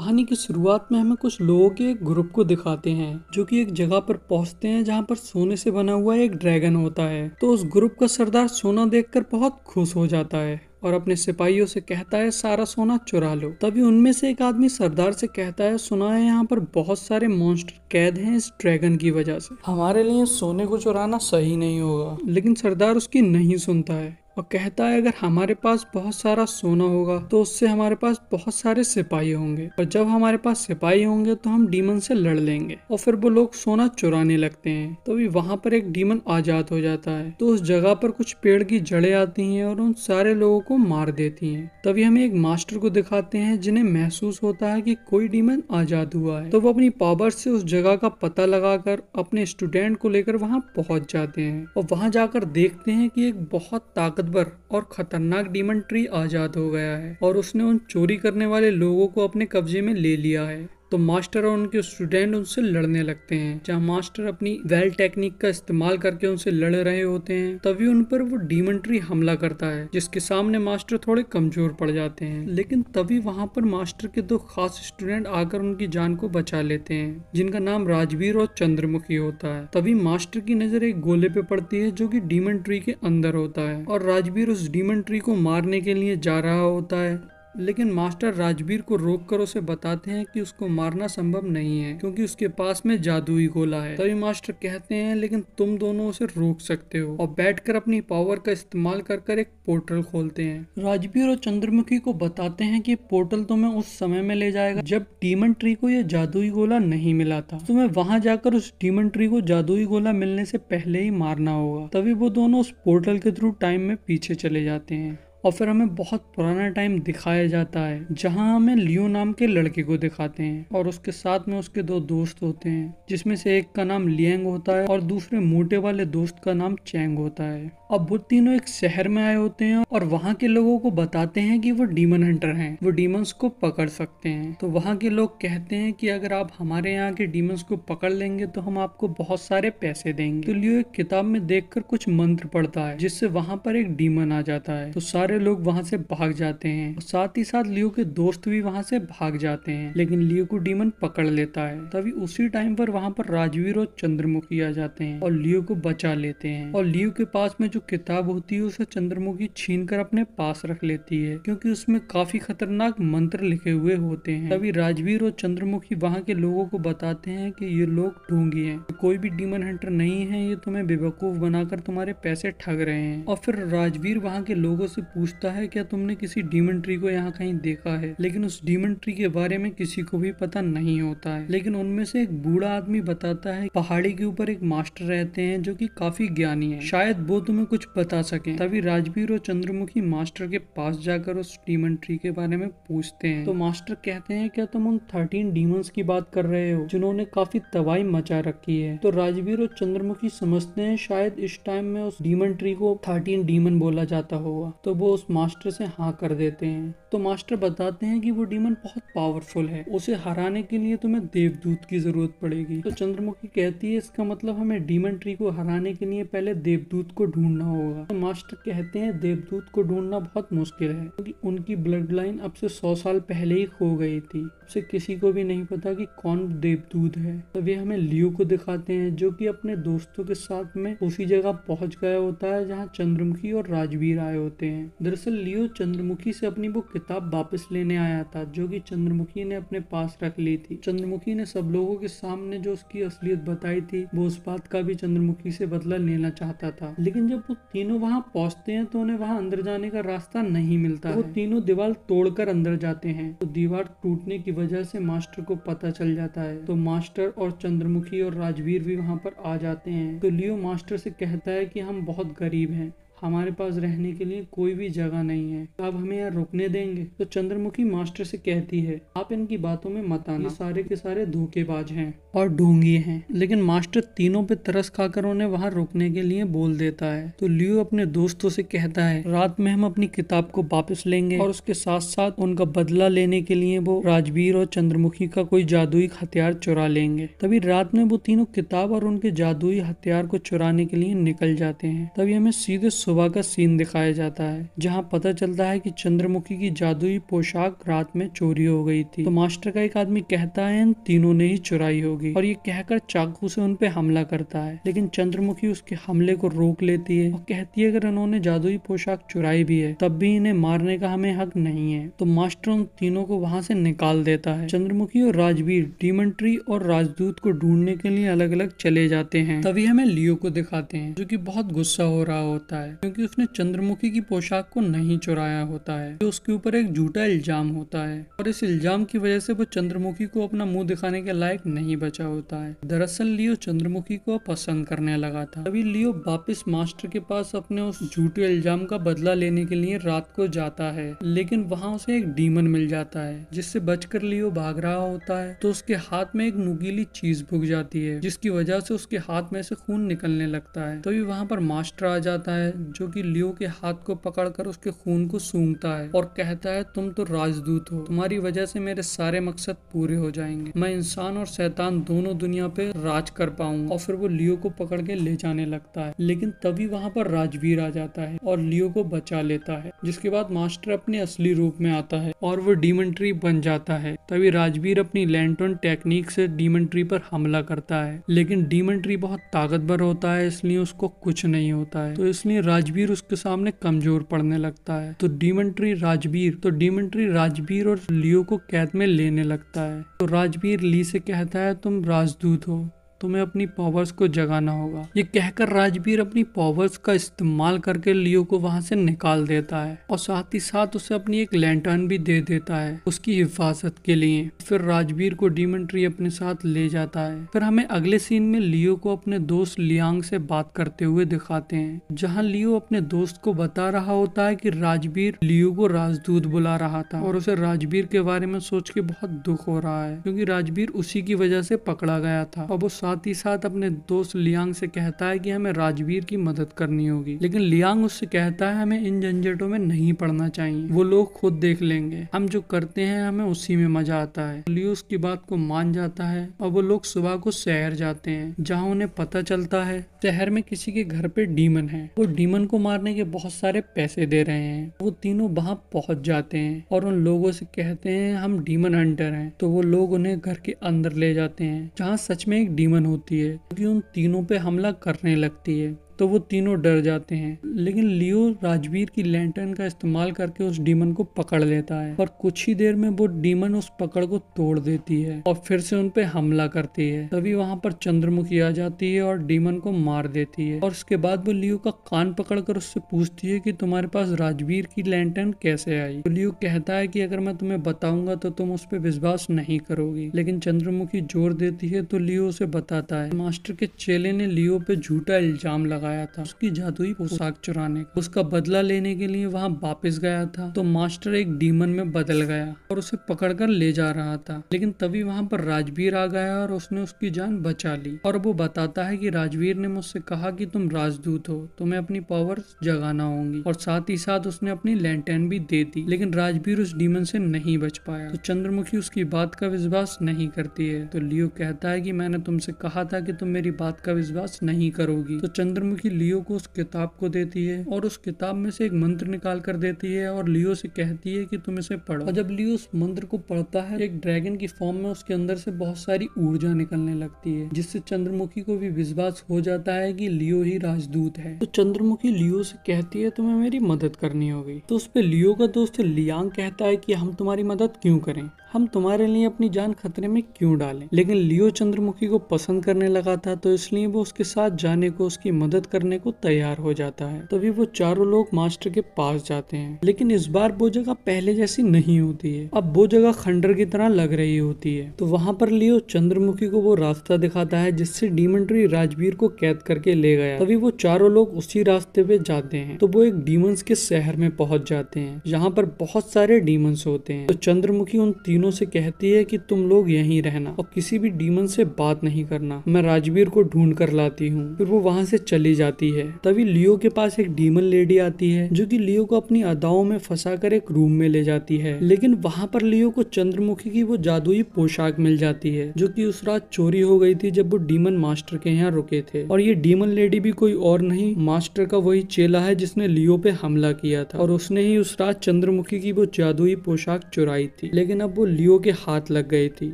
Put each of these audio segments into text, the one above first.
कहानी की शुरुआत में हमें कुछ लोगों के एक ग्रुप को दिखाते हैं जो कि एक जगह पर पहुंचते हैं जहां पर सोने से बना हुआ एक ड्रैगन होता है तो उस ग्रुप का सरदार सोना देखकर बहुत खुश हो जाता है और अपने सिपाहियों से कहता है सारा सोना चुरा लो तभी उनमें से एक आदमी सरदार से कहता है सुना है यहाँ पर बहुत सारे मॉन्स्टर कैद हैं इस ड्रैगन की वजह से हमारे लिए सोने को चुराना सही नहीं होगा लेकिन सरदार उसकी नहीं सुनता है और कहता है अगर हमारे पास बहुत सारा सोना होगा तो उससे हमारे पास बहुत सारे सिपाही होंगे और जब हमारे पास सिपाही होंगे तो हम डीमन से लड़ लेंगे और फिर वो लोग सोना चुराने लगते हैं तभी तो वहां पर एक डीमन आजाद हो जाता है तो उस जगह पर कुछ पेड़ की जड़े आती हैं और उन सारे लोगों को मार देती हैं तभी हमें एक मास्टर को दिखाते हैं जिन्हें महसूस होता है कि कोई डीमन आजाद हुआ है तो वो अपनी पावर से उस जगह का पता लगाकर अपने स्टूडेंट को लेकर वहां पहुंच जाते हैं और वहां जाकर देखते हैं कि एक बहुत ताकत ताकतवर और खतरनाक डीमन ट्री आजाद हो गया है और उसने उन चोरी करने वाले लोगों को अपने कब्जे में ले लिया है तो मास्टर और उनके स्टूडेंट उनसे लड़ने लगते हैं जहाँ मास्टर अपनी वेल टेक्निक का इस्तेमाल करके उनसे लड़ रहे होते हैं तभी उन पर वो डीमेंट्री हमला करता है जिसके सामने मास्टर थोड़े कमजोर पड़ जाते हैं लेकिन तभी वहाँ पर मास्टर के दो खास स्टूडेंट आकर उनकी जान को बचा लेते हैं जिनका नाम राजवीर और चंद्रमुखी होता है तभी मास्टर की नजर एक गोले पे पड़ती है जो की डिमेंट्री के अंदर होता है और राजवीर उस डीमन को मारने के लिए जा रहा होता है लेकिन मास्टर राजबीर को रोककर उसे बताते हैं कि उसको मारना संभव नहीं है क्योंकि उसके पास में जादुई गोला है तभी मास्टर कहते हैं लेकिन तुम दोनों उसे रोक सकते हो और बैठकर अपनी पावर का इस्तेमाल कर कर एक पोर्टल खोलते हैं राजबीर और चंद्रमुखी को बताते हैं कि पोर्टल तुम्हें उस समय में ले जाएगा जब डीमन ट्री को यह जादुई गोला नहीं मिला था तुम्हें वहां जाकर उस डीमन ट्री को जादुई गोला मिलने से पहले ही मारना होगा तभी वो दोनों उस पोर्टल के थ्रू टाइम में पीछे चले जाते हैं और फिर हमें बहुत पुराना टाइम दिखाया जाता है जहाँ हमें लियो नाम के लड़के को दिखाते हैं और उसके साथ में उसके दो दोस्त होते हैं जिसमें से एक का नाम लियंग होता है और दूसरे मोटे वाले दोस्त का नाम चैंग होता है अब वो तीनों एक शहर में आए होते हैं और वहाँ के लोगों को बताते हैं कि वो डीमन हंटर हैं वो डीमंस को पकड़ सकते हैं तो वहाँ के लोग कहते हैं कि अगर आप हमारे यहाँ के डीमंस को पकड़ लेंगे तो हम आपको बहुत सारे पैसे देंगे तो लियो एक किताब में देखकर कुछ मंत्र पढ़ता है जिससे वहाँ पर एक डीमन आ जाता है तो सारे सारे लोग वहाँ से भाग जाते हैं और साथ ही साथ लियो के दोस्त भी वहाँ से भाग जाते हैं लेकिन लियो को डीमन पकड़ लेता है तभी उसी टाइम पर वहाँ पर राजवीर और चंद्रमुखी आ जाते हैं और लियो को बचा लेते हैं और लियो के पास में जो किताब होती है उसे चंद्रमुखी छीन कर अपने पास रख लेती है क्योंकि उसमें काफी खतरनाक मंत्र लिखे हुए होते हैं तभी राजवीर और चंद्रमुखी वहाँ के लोगों को बताते हैं कि ये लोग ढूंगी हैं कोई भी डीमन हंटर नहीं है ये तुम्हें बेवकूफ बनाकर तुम्हारे पैसे ठग रहे हैं और फिर राजवीर वहाँ के लोगों से पूछता है क्या तुमने किसी डीमन ट्री को यहाँ कहीं देखा है लेकिन उस डीमन ट्री के बारे में किसी को भी पता नहीं होता है लेकिन उनमें से एक बूढ़ा आदमी बताता है पहाड़ी के ऊपर एक मास्टर रहते हैं जो की काफी ज्ञानी है शायद वो तुम्हें कुछ बता सके तभी राजवीर और चंद्रमुखी मास्टर के पास जाकर उस डीमन ट्री के बारे में पूछते हैं तो मास्टर कहते हैं क्या तुम उन थर्टीन डीमंस की बात कर रहे हो जिन्होंने काफी तबाही मचा रखी है तो राजवीर और चंद्रमुखी समझते हैं शायद इस टाइम में उस डीमन ट्री को थर्टीन डीमन बोला जाता होगा तो वो वो उस मास्टर से हाँ कर देते हैं तो मास्टर बताते हैं कि वो डीमन बहुत पावरफुल है उसे हराने के लिए तुम्हें देवदूत की जरूरत पड़ेगी तो चंद्रमुखी कहती है इसका मतलब हमें डीमन ट्री को हराने के लिए पहले देवदूत को ढूंढना होगा तो मास्टर कहते हैं देवदूत को ढूंढना बहुत मुश्किल है क्योंकि तो उनकी ब्लड लाइन अब से सौ साल पहले ही खो गई थी से किसी को भी नहीं पता की कौन देवदूत है तो वे हमें लियो को दिखाते हैं जो की अपने दोस्तों के साथ में उसी जगह पहुंच गया होता है जहाँ चंद्रमुखी और राजवीर आए होते हैं दरअसल लियो चंद्रमुखी से अपनी वो किताब वापस लेने आया था जो कि चंद्रमुखी ने अपने पास रख ली थी चंद्रमुखी ने सब लोगों के सामने जो उसकी असलियत बताई थी वो उस बात का भी चंद्रमुखी से बदला लेना चाहता था लेकिन जब वो तीनों वहाँ पहुँचते हैं तो उन्हें वहाँ अंदर जाने का रास्ता नहीं मिलता वो तीनों दीवार तोड़कर अंदर जाते हैं तो दीवार टूटने की वजह से मास्टर को पता चल जाता है तो मास्टर और चंद्रमुखी और राजवीर भी वहाँ पर आ जाते हैं तो लियो मास्टर से कहता है कि हम बहुत गरीब हैं हमारे पास रहने के लिए कोई भी जगह नहीं है आप हमें यहाँ रुकने देंगे तो चंद्रमुखी मास्टर से कहती है आप इनकी बातों में मत आना सारे के सारे धोखेबाज हैं और ढोंगी हैं लेकिन मास्टर तीनों पे तरस खाकर उन्हें वहाँ रुकने के लिए बोल देता है तो लियो अपने दोस्तों से कहता है रात में हम अपनी किताब को वापस लेंगे और उसके साथ साथ उनका बदला लेने के लिए वो राजवीर और चंद्रमुखी का कोई जादुई हथियार चुरा लेंगे तभी रात में वो तीनों किताब और उनके जादुई हथियार को चुराने के लिए निकल जाते हैं तभी हमें सीधे सुबह का सीन दिखाया जाता है जहाँ पता चलता है कि चंद्रमुखी की जादुई पोशाक रात में चोरी हो गई थी तो मास्टर का एक आदमी कहता है इन तीनों ने ही चुराई होगी और ये कहकर चाकू से उनपे हमला करता है लेकिन चंद्रमुखी उसके हमले को रोक लेती है और कहती है अगर इन्होंने जादुई पोशाक चुराई भी है तब भी इन्हें मारने का हमें हक नहीं है तो मास्टर उन तीनों को वहाँ से निकाल देता है चंद्रमुखी और राजवीर डीमन ट्री और राजदूत को ढूंढने के लिए अलग अलग चले जाते हैं तभी हमें लियो को दिखाते हैं जो की बहुत गुस्सा हो रहा होता है क्योंकि उसने चंद्रमुखी की पोशाक को नहीं चुराया होता है जो उसके ऊपर एक झूठा इल्जाम होता है और इस इल्जाम की वजह से वो चंद्रमुखी को अपना मुंह दिखाने के लायक नहीं बचा होता है दरअसल लियो चंद्रमुखी को पसंद करने लगा था तभी लियो वापिस मास्टर के पास अपने उस झूठे इल्जाम का बदला लेने के लिए रात को जाता है लेकिन वहाँ उसे एक डीमन मिल जाता है जिससे बचकर लियो भाग रहा होता है तो उसके हाथ में एक नुकीली चीज भुग जाती है जिसकी वजह से उसके हाथ में से खून निकलने लगता है तभी वहाँ पर मास्टर आ जाता है जो कि लियो के हाथ को पकड़कर उसके खून को सूंघता है और कहता है तुम तो राजदूत हो तुम्हारी वजह से मेरे सारे मकसद पूरे हो जाएंगे मैं इंसान और शैतान दोनों दुनिया पे राज कर पाऊंगा और फिर वो लियो को पकड़ के ले जाने लगता है लेकिन तभी वहां पर राजवीर आ जाता है और लियो को बचा लेता है जिसके बाद मास्टर अपने असली रूप में आता है और वो डीमेंट्री बन जाता है तभी राजवीर अपनी लैंटन टेक्निक से डीमेंट्री पर हमला करता है लेकिन डीमेंट्री बहुत ताकतवर होता है इसलिए उसको कुछ नहीं होता है तो इसलिए राजवीर उसके सामने कमजोर पड़ने लगता है तो डिमेंट्री राजवीर तो डिमेंट्री राजवीर और लियो को कैद में लेने लगता है तो राजवीर ली से कहता है तुम राजदूत हो तुम्हें अपनी पावर्स को जगाना होगा ये कहकर राजवीर अपनी पावर्स का इस्तेमाल करके लियो को वहां से निकाल देता है और साथ ही साथ उसे अपनी एक लैंटर्न भी दे देता है उसकी हिफाजत के लिए फिर राजवीर को डीमन ट्री अपने साथ ले जाता है फिर हमें अगले सीन में लियो को अपने दोस्त लियांग से बात करते हुए दिखाते हैं जहाँ लियो अपने दोस्त को बता रहा होता है की राजवीर लियो को राजदूत बुला रहा था और उसे राजवीर के बारे में सोच के बहुत दुख हो रहा है क्योंकि राजवीर उसी की वजह से पकड़ा गया था और वो साथ ही साथ अपने दोस्त लियांग से कहता है कि हमें राजवीर की मदद करनी होगी लेकिन लियांग उससे कहता है हमें इन झंझटों में नहीं पड़ना चाहिए वो लोग खुद देख लेंगे हम जो करते हैं हमें उसी में मजा आता है लियो उसकी बात को मान जाता है और वो लोग सुबह को शहर जाते हैं जहाँ उन्हें पता चलता है शहर में किसी के घर पे डीमन है वो डीमन को मारने के बहुत सारे पैसे दे रहे हैं वो तीनों वहाँ पहुंच जाते हैं और उन लोगों से कहते हैं हम डीमन हंटर हैं तो वो लोग उन्हें घर के अंदर ले जाते हैं जहाँ सच में एक डीमन ह्यूमन होती है क्योंकि उन तीनों पे हमला करने लगती है तो वो तीनों डर जाते हैं लेकिन लियो राजवीर की लैंटर्न का इस्तेमाल करके उस डीमन को पकड़ लेता है पर कुछ ही देर में वो डीमन उस पकड़ को तोड़ देती है और फिर से उनपे हमला करती है तभी वहां पर चंद्रमुखी आ जाती है और डीमन को मार देती है और उसके बाद वो लियो का कान पकड़कर उससे पूछती है कि तुम्हारे पास राजवीर की लैंटर्न कैसे आई तो लियो कहता है कि अगर मैं तुम्हें बताऊंगा तो तुम उस पर विश्वास नहीं करोगी लेकिन चंद्रमुखी जोर देती है तो लियो उसे बताता है मास्टर के चेले ने लियो पे झूठा इल्जाम लगा लगाया था उसकी जादुई पोशाक चुराने का उसका बदला लेने के लिए वहाँ वापस गया था तो मास्टर एक डीमन में बदल गया और उसे पकड़कर ले जा रहा था लेकिन तभी वहाँ पर राजवीर आ गया और उसने उसकी जान बचा ली और वो बताता है की राजवीर ने मुझसे कहा की तुम राजदूत हो तुम्हें अपनी पावर जगाना होगी और साथ ही साथ उसने अपनी लैंटर्न भी दे दी लेकिन राजवीर उस डीमन से नहीं बच पाया तो चंद्रमुखी उसकी बात का विश्वास नहीं करती है तो लियो कहता है कि मैंने तुमसे कहा था कि तुम मेरी बात का विश्वास नहीं करोगी तो चंद्रमुखी कि लियो को उस किताब को देती है और उस किताब में से एक मंत्र निकाल कर देती है और लियो से कहती है कि तुम इसे पढ़ो और जब लियो उस मंत्र को पढ़ता है एक ड्रैगन की फॉर्म में उसके अंदर से बहुत सारी ऊर्जा निकलने लगती है जिससे चंद्रमुखी को भी विश्वास हो जाता है कि लियो ही राजदूत है तो चंद्रमुखी लियो से कहती है तुम्हें मेरी मदद करनी होगी तो उस पर लियो का दोस्त लियांग कहता है कि हम तुम्हारी मदद क्यों करें हम तुम्हारे लिए अपनी जान खतरे में क्यों डालें लेकिन लियो चंद्रमुखी को पसंद करने लगा था तो इसलिए वो उसके साथ जाने को उसकी मदद करने को तैयार हो जाता है तभी वो चारों लोग मास्टर के पास जाते हैं लेकिन इस बार वो जगह पहले जैसी नहीं होती है अब वो जगह खंडर की तरह लग रही होती है तो वहां पर लियो चंद्रमुखी को वो रास्ता दिखाता है जिससे डीमंट्री राजवीर को कैद करके ले गया तभी वो चारों लोग उसी रास्ते पे जाते हैं तो वो एक डीमंस के शहर में पहुंच जाते हैं यहाँ पर बहुत सारे डीमंस होते हैं तो चंद्रमुखी उन तीनों तीनों से कहती है कि तुम लोग यहीं रहना और किसी भी डीमन से बात नहीं करना मैं राजवीर को ढूंढ कर लाती हूँ फिर वो वहाँ से चली जाती है तभी लियो के पास एक डीमन लेडी आती है जो की लियो को अपनी अदाओं में फंसा एक रूम में ले जाती है लेकिन वहाँ पर लियो को चंद्रमुखी की वो जादुई पोशाक मिल जाती है जो की उस रात चोरी हो गई थी जब वो डीमन मास्टर के यहाँ रुके थे और ये डीमन लेडी भी कोई और नहीं मास्टर का वही चेला है जिसने लियो पे हमला किया था और उसने ही उस रात चंद्रमुखी की वो जादुई पोशाक चुराई थी लेकिन अब वो लियो के हाथ लग गई थी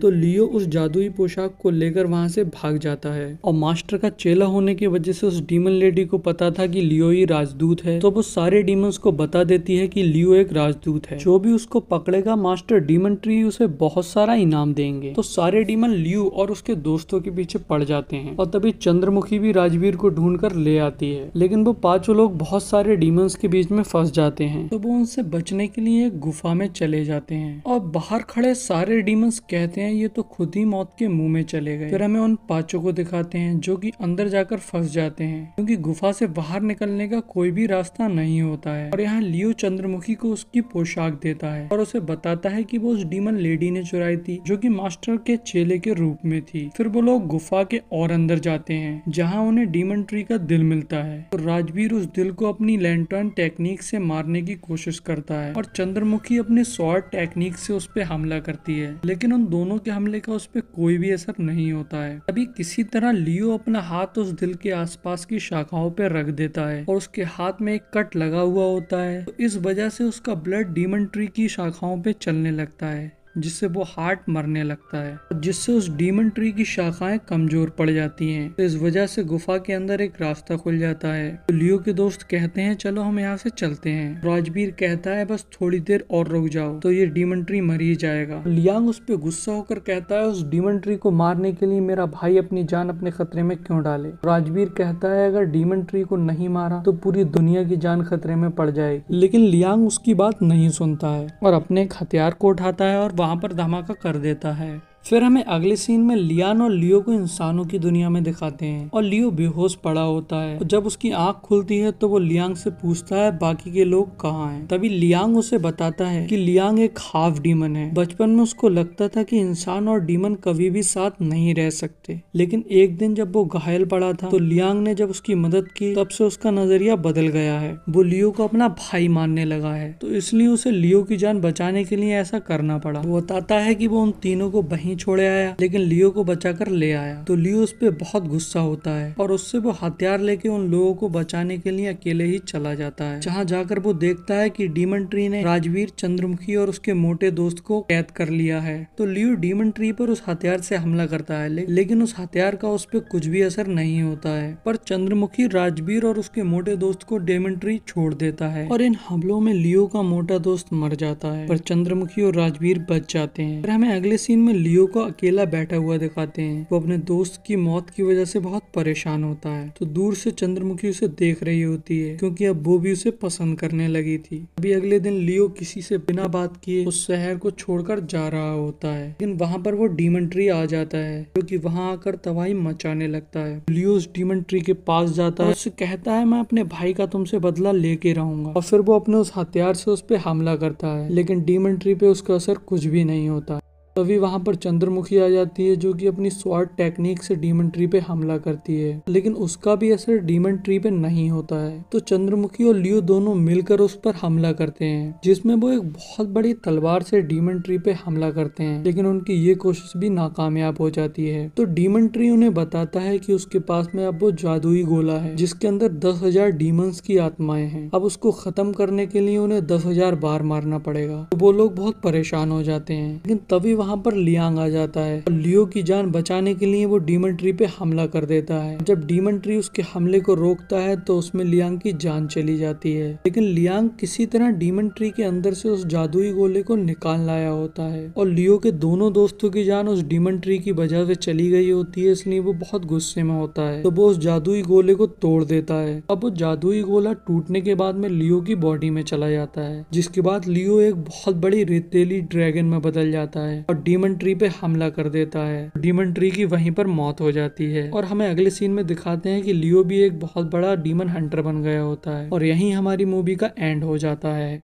तो लियो उस जादुई पोशाक को लेकर वहां से भाग जाता है और मास्टर का चेला होने की वजह से उस डीमन लेडी को पता था कि लियो ही राजदूत है तो वो सारे डीमंस को बता देती है कि लियो एक राजदूत है जो भी उसको पकड़ेगा मास्टर डीमन ट्री उसे बहुत सारा इनाम देंगे तो सारे डीमन लियो और उसके दोस्तों के पीछे पड़ जाते हैं और तभी चंद्रमुखी भी राजवीर को ढूंढ कर ले आती है लेकिन वो पांचों लोग बहुत सारे डीमंस के बीच में फंस जाते हैं तो वो उनसे बचने के लिए गुफा में चले जाते हैं और बाहर खड़े बड़े सारे डीमंस कहते हैं ये तो खुद ही मौत के मुंह में चले गए फिर हमें उन पाचों को दिखाते हैं जो कि अंदर जाकर फंस जाते हैं क्योंकि गुफा से बाहर निकलने का कोई भी रास्ता नहीं होता है और यहाँ लियो चंद्रमुखी को उसकी पोशाक देता है और उसे बताता है की वो उस डीमन लेडी ने चुराई थी जो की मास्टर के चेले के रूप में थी फिर वो लोग गुफा के और अंदर जाते हैं जहाँ उन्हें डीमन ट्री का दिल मिलता है तो राजवीर उस दिल को अपनी लैंटर्न टेक्निक से मारने की कोशिश करता है और चंद्रमुखी अपने शॉर्ट टेक्निक से उस पर हमला हमला करती है लेकिन उन दोनों के हमले का उस पर कोई भी असर नहीं होता है अभी किसी तरह लियो अपना हाथ उस दिल के आसपास की शाखाओं पर रख देता है और उसके हाथ में एक कट लगा हुआ होता है तो इस वजह से उसका ब्लड डीमन ट्री की शाखाओं पे चलने लगता है जिससे वो हार्ट मरने लगता है जिससे उस डीमन ट्री की शाखाएं कमजोर पड़ जाती हैं तो इस वजह से गुफा के अंदर एक रास्ता खुल जाता है तो लियो के दोस्त कहते हैं चलो हम यहाँ से चलते हैं राजबीर कहता है बस थोड़ी देर और रुक जाओ तो ये डीमन ट्री मर ही जाएगा तो लियांग उस पर गुस्सा होकर कहता है उस डीमन ट्री को मारने के लिए मेरा भाई अपनी जान अपने खतरे में क्यों डाले तो राजबीर कहता है अगर डीमन ट्री को नहीं मारा तो पूरी दुनिया की जान खतरे में पड़ जाएगी लेकिन लियांग उसकी बात नहीं सुनता है और अपने एक हथियार को उठाता है और वहाँ पर धमाका कर देता है फिर हमें अगले सीन में लियान और लियो को इंसानों की दुनिया में दिखाते हैं और लियो बेहोश पड़ा होता है और जब उसकी आंख खुलती है तो वो लियांग से पूछता है बाकी के लोग कहाँ हैं तभी लियांग उसे बताता है कि लियांग एक हाफ डीमन है बचपन में उसको लगता था कि इंसान और डीमन कभी भी साथ नहीं रह सकते लेकिन एक दिन जब वो घायल पड़ा था तो लियांग ने जब उसकी मदद की तब से उसका नजरिया बदल गया है वो लियो को अपना भाई मानने लगा है तो इसलिए उसे लियो की जान बचाने के लिए ऐसा करना पड़ा वो बताता है की वो उन तीनों को बही नहीं छोड़े आया लेकिन लियो को बचाकर ले आया तो लियो उस पर बहुत गुस्सा होता है और उससे वो हथियार लेके उन लोगों को बचाने के लिए अकेले ही चला जाता है जहाँ जाकर वो देखता है की डीमन ट्री ने राजवीर चंद्रमुखी और उसके मोटे दोस्त को कैद कर लिया है तो लियो डीमन ट्री पर उस हथियार से हमला करता है लेकिन उस हथियार का उस पर कुछ भी असर नहीं होता है पर चंद्रमुखी राजवीर और उसके मोटे दोस्त को डेमन ट्री छोड़ देता है और इन हमलों में लियो का मोटा दोस्त मर जाता है पर चंद्रमुखी और राजवीर बच जाते हैं फिर हमें अगले सीन में लियो हीरो को अकेला बैठा हुआ दिखाते हैं वो अपने दोस्त की मौत की वजह से बहुत परेशान होता है तो दूर से चंद्रमुखी उसे देख रही होती है क्योंकि अब वो भी उसे पसंद करने लगी थी अभी अगले दिन लियो किसी से बिना बात किए उस शहर को छोड़कर जा रहा होता है लेकिन वहाँ पर वो डीमन ट्री आ जाता है क्योंकि वहाँ आकर तबाही मचाने लगता है लियो उस डीमन ट्री के पास जाता है उससे कहता है मैं अपने भाई का तुमसे बदला लेके रहूंगा और फिर वो अपने उस हथियार से उस पर हमला करता है लेकिन डीमन ट्री पे उसका असर कुछ भी नहीं होता तभी वहां पर चंद्रमुखी आ जाती है जो कि अपनी स्वाट टेक्निक से डीमन ट्री पे हमला करती है लेकिन उसका भी असर डीमन ट्री पे नहीं होता है तो चंद्रमुखी और लियो दोनों मिलकर उस पर हमला करते हैं जिसमें वो एक बहुत बड़ी तलवार से डीमन ट्री पे हमला करते हैं लेकिन उनकी ये कोशिश भी नाकामयाब हो जाती है तो डीमन ट्री उन्हें बताता है की उसके पास में अब वो जादुई गोला है जिसके अंदर दस हजार डीमंस की आत्माएं हैं अब उसको खत्म करने के लिए उन्हें दस हजार बार मारना पड़ेगा तो वो लोग बहुत परेशान हो जाते हैं लेकिन तभी वहाँ पर लियांग आ जाता है और लियो की जान बचाने के लिए वो डीमन ट्री पे हमला कर देता है जब डीमन ट्री उसके हमले को रोकता है तो उसमें लियांग की जान चली जाती है लेकिन लियांग किसी तरह डीमन ट्री के अंदर से उस जादुई गोले को निकाल लाया होता है और लियो के दोनों दोस्तों की जान उस डीमन ट्री की वजह से चली गई होती है इसलिए वो बहुत गुस्से में होता है तो वो उस जादुई गोले को तोड़ देता है अब वो जादुई गोला टूटने के बाद में लियो की बॉडी में चला जाता है जिसके बाद लियो एक बहुत बड़ी रेतेली ड्रैगन में बदल जाता है और डीमन ट्री पे हमला कर देता है डीमन ट्री की वहीं पर मौत हो जाती है और हमें अगले सीन में दिखाते हैं कि लियो भी एक बहुत बड़ा डीमन हंटर बन गया होता है और यही हमारी मूवी का एंड हो जाता है